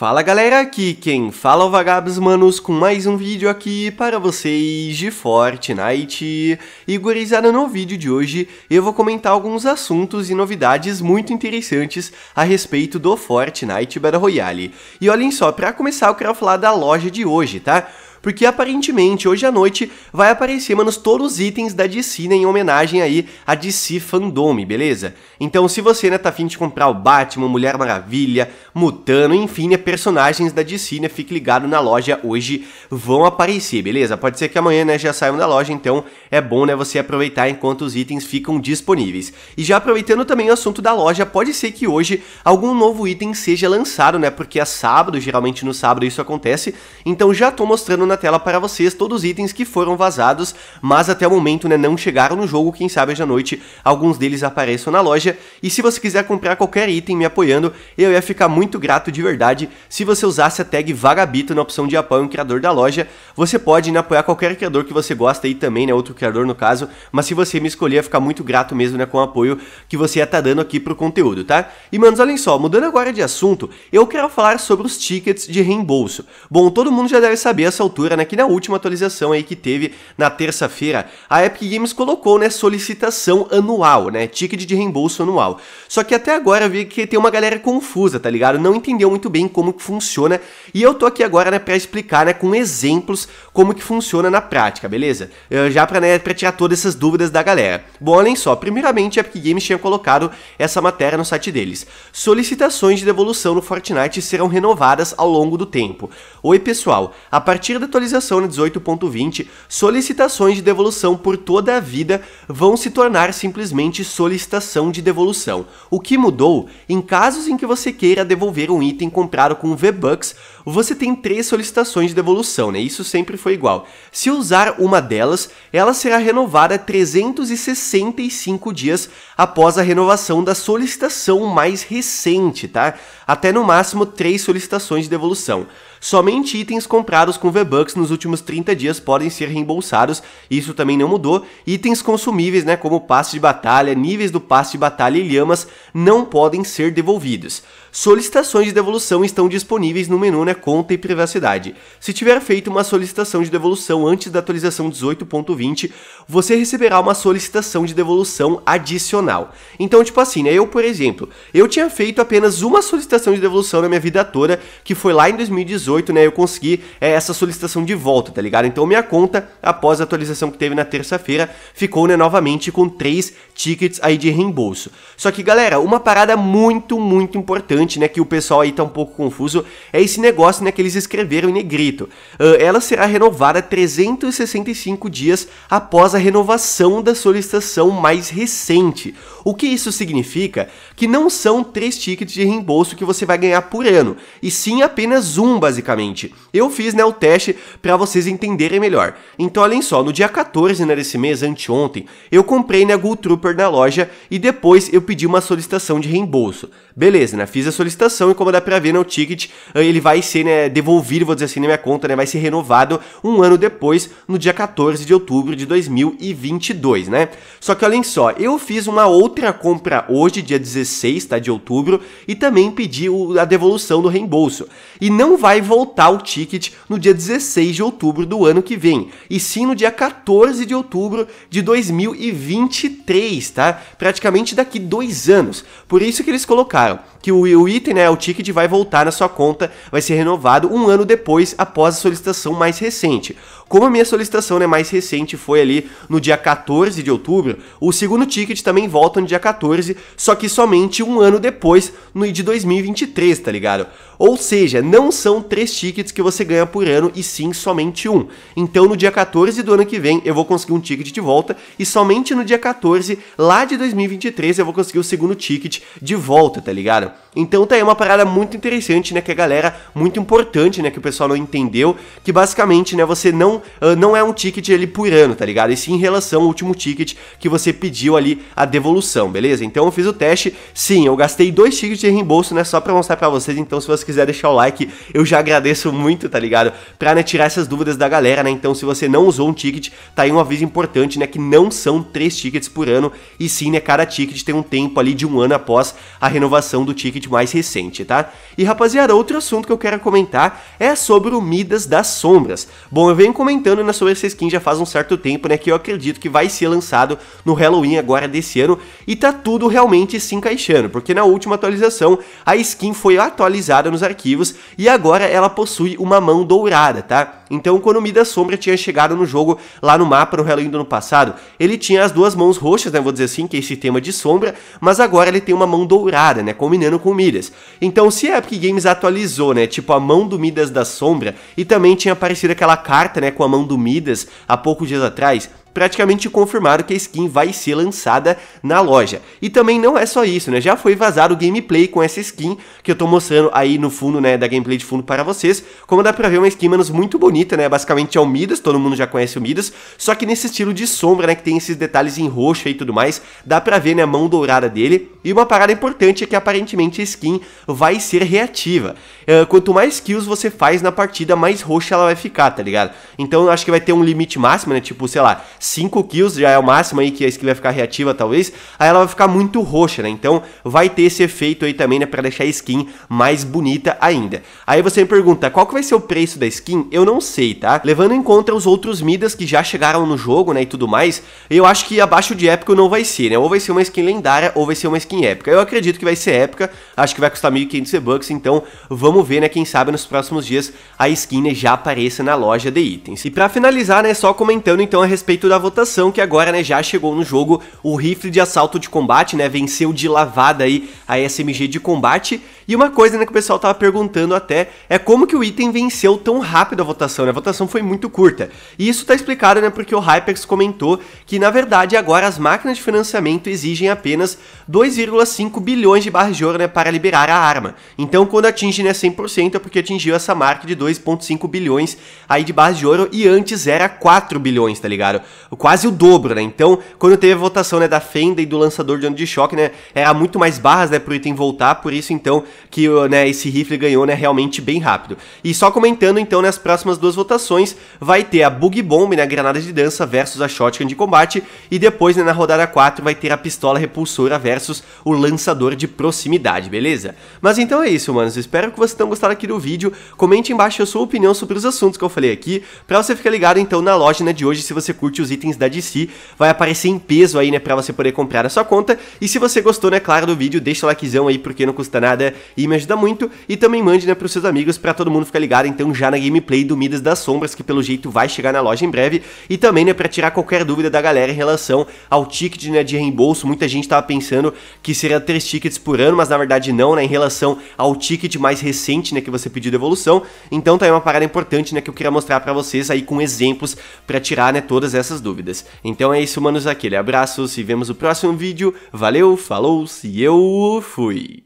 Fala galera, aqui quem fala é o Vagabos Manos com mais um vídeo aqui para vocês de Fortnite. E gurizada, no vídeo de hoje eu vou comentar alguns assuntos e novidades muito interessantes a respeito do Fortnite Battle Royale. E olhem só, para começar eu quero falar da loja de hoje, tá? porque aparentemente hoje à noite vai aparecer, manos, todos os itens da DC né, em homenagem aí a DC Fandome, beleza? Então se você, né, tá afim de comprar o Batman, Mulher Maravilha, Mutano, enfim, né, personagens da DC, né, fique ligado na loja hoje, vão aparecer, beleza? Pode ser que amanhã, né, já saiam da loja, então é bom, né, você aproveitar enquanto os itens ficam disponíveis. E já aproveitando também o assunto da loja, pode ser que hoje algum novo item seja lançado, né, porque é sábado, geralmente no sábado isso acontece, então já tô mostrando na tela para vocês todos os itens que foram vazados, mas até o momento né, não chegaram no jogo, quem sabe hoje à noite alguns deles apareçam na loja. E se você quiser comprar qualquer item me apoiando, eu ia ficar muito grato de verdade se você usasse a tag Vagabito na opção de apoio criador da loja. Você pode né, apoiar qualquer criador que você gosta e também, né, outro criador no caso, mas se você me escolher, ia ficar muito grato mesmo né, com o apoio que você ia estar tá dando aqui pro conteúdo, tá? E manos, olhem só, mudando agora de assunto, eu quero falar sobre os tickets de reembolso. Bom, todo mundo já deve saber essa altura assinatura, né, que na última atualização aí que teve na terça-feira, a Epic Games colocou, né, solicitação anual, né, ticket de reembolso anual. Só que até agora eu vi que tem uma galera confusa, tá ligado? Não entendeu muito bem como que funciona, e eu tô aqui agora, né, para explicar, né, com exemplos como que funciona na prática, beleza? Já para né, pra tirar todas essas dúvidas da galera. Bom, olhem só, primeiramente a Epic Games tinha colocado essa matéria no site deles. Solicitações de devolução no Fortnite serão renovadas ao longo do tempo. Oi, pessoal, a partir da atualização na 18.20, solicitações de devolução por toda a vida vão se tornar simplesmente solicitação de devolução. O que mudou? Em casos em que você queira devolver um item comprado com V-Bucks, você tem três solicitações de devolução, né? Isso sempre foi igual. Se usar uma delas, ela será renovada 365 dias após a renovação da solicitação mais recente, tá? Até no máximo três solicitações de devolução. Somente itens comprados com V-Bucks nos últimos 30 dias podem ser reembolsados, isso também não mudou. Itens consumíveis, né, como passe de batalha, níveis do passe de batalha e lhamas, não podem ser devolvidos. Solicitações de devolução estão disponíveis no menu né, né, conta e privacidade. Se tiver feito uma solicitação de devolução antes da atualização 18.20, você receberá uma solicitação de devolução adicional. Então, tipo assim, né? Eu, por exemplo, eu tinha feito apenas uma solicitação de devolução na minha vida toda, que foi lá em 2018, né? Eu consegui é, essa solicitação de volta, tá ligado? Então, minha conta, após a atualização que teve na terça-feira, ficou, né, novamente com três tickets aí de reembolso. Só que, galera, uma parada muito, muito importante, né, que o pessoal aí tá um pouco confuso, é esse negócio negócio né, que eles escreveram em negrito. Ah, ela será renovada 365 dias após a renovação da solicitação mais recente. O que isso significa? Que não são três tickets de reembolso que você vai ganhar por ano, e sim apenas um, basicamente. Eu fiz né, o teste para vocês entenderem melhor. Então, olhem só, no dia 14 né, desse mês, anteontem, eu comprei na né, Gold Trooper na loja e depois eu pedi uma solicitação de reembolso. Beleza, né? Fiz a solicitação e como dá pra ver no né, ticket, ah, ele vai ser né, devolvido, vou dizer assim, na minha conta, né, vai ser renovado um ano depois, no dia 14 de outubro de 2022, né? Só que olhem só, eu fiz uma outra compra hoje, dia 16 tá, de outubro, e também pedi o, a devolução do reembolso. E não vai voltar o ticket no dia 16 de outubro do ano que vem, e sim no dia 14 de outubro de 2023, tá? Praticamente daqui dois anos. Por isso que eles colocaram que o, o item, né, o ticket vai voltar na sua conta, vai ser renovado um ano depois após a solicitação mais recente. Como a minha solicitação né, mais recente foi ali no dia 14 de outubro, o segundo ticket também volta no dia 14, só que somente um ano depois, no de 2023, tá ligado? Ou seja, não são três tickets que você ganha por ano e sim somente um. Então no dia 14 do ano que vem eu vou conseguir um ticket de volta e somente no dia 14, lá de 2023, eu vou conseguir o segundo ticket de volta, tá ligado? Então tá aí uma parada muito interessante, né, que a galera, muito importante, né, que o pessoal não entendeu, que basicamente, né, você não uh, não é um ticket ele por ano, tá ligado? E sim em relação ao último ticket que você pediu ali a devolução, beleza? Então eu fiz o teste, sim, eu gastei dois tickets de reembolso, né? Só pra mostrar pra vocês, então se você quiser deixar o like, eu já agradeço muito, tá ligado? Pra né, tirar essas dúvidas da galera, né? Então se você não usou um ticket, tá aí um aviso importante, né? Que não são três tickets por ano, e sim, né? Cada ticket tem um tempo ali de um ano após a renovação do ticket mais recente, tá? E rapaziada, outro assunto que eu quero comentar é sobre o Midas das Sombras. Bom, eu venho comentando comentando na sobre essa skin já faz um certo tempo, né? Que eu acredito que vai ser lançado no Halloween agora desse ano. E tá tudo realmente se encaixando, porque na última atualização a skin foi atualizada nos arquivos e agora ela possui uma mão dourada, tá? Então, quando o Midas Sombra tinha chegado no jogo lá no mapa no Halloween do ano passado, ele tinha as duas mãos roxas, né, vou dizer assim, que é esse tema de sombra, mas agora ele tem uma mão dourada, né, combinando com o Midas. Então, se a Epic Games atualizou, né, tipo a mão do Midas da Sombra, e também tinha aparecido aquela carta, né, com a mão do Midas há poucos dias atrás, praticamente confirmaram que a skin vai ser lançada na loja. E também não é só isso, né? Já foi vazado o gameplay com essa skin que eu tô mostrando aí no fundo, né, da gameplay de fundo para vocês. Como dá pra ver, é uma skin, manos, muito bonita, né? Basicamente é o Midas, todo mundo já conhece o Midas, só que nesse estilo de sombra, né, que tem esses detalhes em roxo e tudo mais, dá pra ver, né, a mão dourada dele. E uma parada importante é que aparentemente a skin vai ser reativa. Uh, quanto mais kills você faz na partida, mais roxa ela vai ficar, tá ligado? Então eu acho que vai ter um limite máximo, né, tipo, sei lá, 5 kills, já é o máximo aí que a skin vai ficar reativa talvez, aí ela vai ficar muito roxa, né? Então vai ter esse efeito aí também, né, pra deixar a skin mais bonita ainda. Aí você me pergunta, qual que vai ser o preço da skin? Eu não sei, tá? Levando em conta os outros Midas que já chegaram no jogo, né, e tudo mais, eu acho que abaixo de épico não vai ser, né? Ou vai ser uma skin lendária ou vai ser uma skin épica. Eu acredito que vai ser épica, acho que vai custar 1.500 bucks, então vamos ver, né, quem sabe nos próximos dias a skin né, já apareça na loja de itens. E pra finalizar, né, só comentando então a respeito da votação, que agora né, já chegou no jogo o rifle de assalto de combate, né? Venceu de lavada aí a SMG de combate. E uma coisa né, que o pessoal tava perguntando até é como que o item venceu tão rápido a votação, né? A votação foi muito curta. E isso tá explicado, né, porque o HyperX comentou que na verdade agora as máquinas de financiamento exigem apenas 2,5 bilhões de barras de ouro, né, para liberar a arma. Então, quando atinge, né, 100% é porque atingiu essa marca de 2,5 bilhões aí de barras de ouro e antes era 4 bilhões, tá ligado? Quase o dobro, né? Então, quando teve a votação, né, da Fenda e do lançador de ano de choque, né, era muito mais barras, né, pro item voltar, por isso então que né, esse rifle ganhou né, realmente bem rápido. E só comentando então nas próximas duas votações, vai ter a Bug Bomb, né, a granada de dança, versus a Shotgun de combate, e depois né, na rodada 4 vai ter a pistola repulsora versus o lançador de proximidade, beleza? Mas então é isso, manos, espero que vocês tenham gostado aqui do vídeo, comente embaixo a sua opinião sobre os assuntos que eu falei aqui, pra você ficar ligado então na loja né, de hoje, se você curte os itens da DC, vai aparecer em peso aí, né, pra você poder comprar na sua conta, e se você gostou, né, claro, do vídeo, deixa o likezão aí, porque não custa nada, e me ajuda muito. E também mande né, para os seus amigos para todo mundo ficar ligado então já na gameplay do Midas das Sombras, que pelo jeito vai chegar na loja em breve. E também né, para tirar qualquer dúvida da galera em relação ao ticket né, de reembolso. Muita gente estava pensando que seria três tickets por ano, mas na verdade não, né, em relação ao ticket mais recente né, que você pediu devolução. Então tá aí uma parada importante né, que eu queria mostrar para vocês aí com exemplos para tirar né, todas essas dúvidas. Então é isso, manos, aquele abraço, se vemos no próximo vídeo. Valeu, falou, se eu fui!